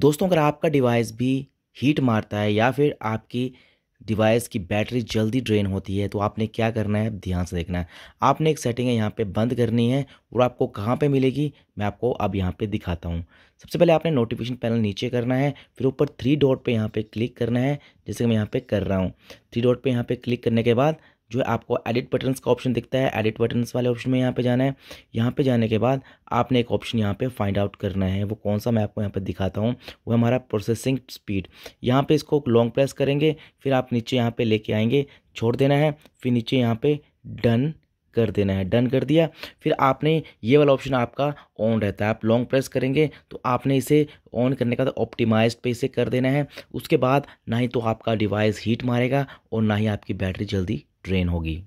दोस्तों अगर आपका डिवाइस भी हीट मारता है या फिर आपकी डिवाइस की बैटरी जल्दी ड्रेन होती है तो आपने क्या करना है ध्यान से देखना है आपने एक सेटिंग है यहाँ पे बंद करनी है और आपको कहाँ पे मिलेगी मैं आपको अब यहाँ पे दिखाता हूँ सबसे पहले आपने नोटिफिकेशन पैनल नीचे करना है फिर ऊपर थ्री डॉट पे यहाँ पे क्लिक करना है जैसे मैं यहाँ पे कर रहा हूँ थ्री डॉट पे यहाँ पे क्लिक करने के बाद जो है आपको एडिट बटन्स का ऑप्शन दिखता है एडिट बटन्स वाले ऑप्शन में यहाँ पे जाना है यहाँ पे जाने के बाद आपने एक ऑप्शन यहाँ पे फाइंड आउट करना है वो कौन सा मैं आपको यहाँ पे दिखाता हूँ वो हमारा प्रोसेसिंग स्पीड यहाँ पे इसको लॉन्ग प्रेस करेंगे फिर आप नीचे यहाँ पे लेके आएंगे छोड़ देना है फिर नीचे यहाँ पे डन कर देना है डन कर दिया फिर आपने ये वाला ऑप्शन आपका ऑन रहता है आप लॉन्ग प्रेस करेंगे तो आपने इसे ऑन करने का तो ऑप्टिमाइज पे इसे कर देना है उसके बाद ना ही तो आपका डिवाइस हीट मारेगा और ना ही आपकी बैटरी जल्दी ड्रेन होगी